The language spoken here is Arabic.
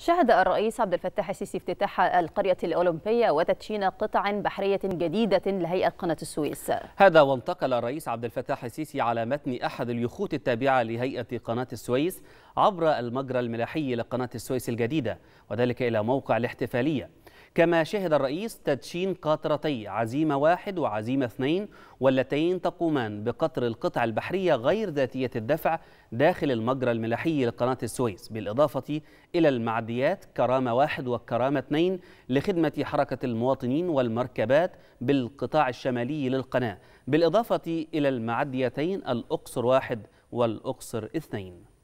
شهد الرئيس عبد الفتاح السيسي افتتاح القرية الأولمبية وتدشين قطع بحرية جديدة لهيئة قناة السويس هذا وانتقل الرئيس عبد الفتاح السيسي على متن أحد اليخوت التابعة لهيئة قناة السويس عبر المجرى الملاحي لقناة السويس الجديدة وذلك إلى موقع الاحتفالية كما شهد الرئيس تدشين قاطرتي عزيمة واحد وعزيمة اثنين واللتين تقومان بقطر القطع البحرية غير ذاتية الدفع داخل المجرى الملاحي لقناة السويس بالإضافة إلى المعديات كرامة واحد وكرامة اثنين لخدمة حركة المواطنين والمركبات بالقطاع الشمالي للقناة بالإضافة إلى المعديتين الأقصر واحد والأقصر اثنين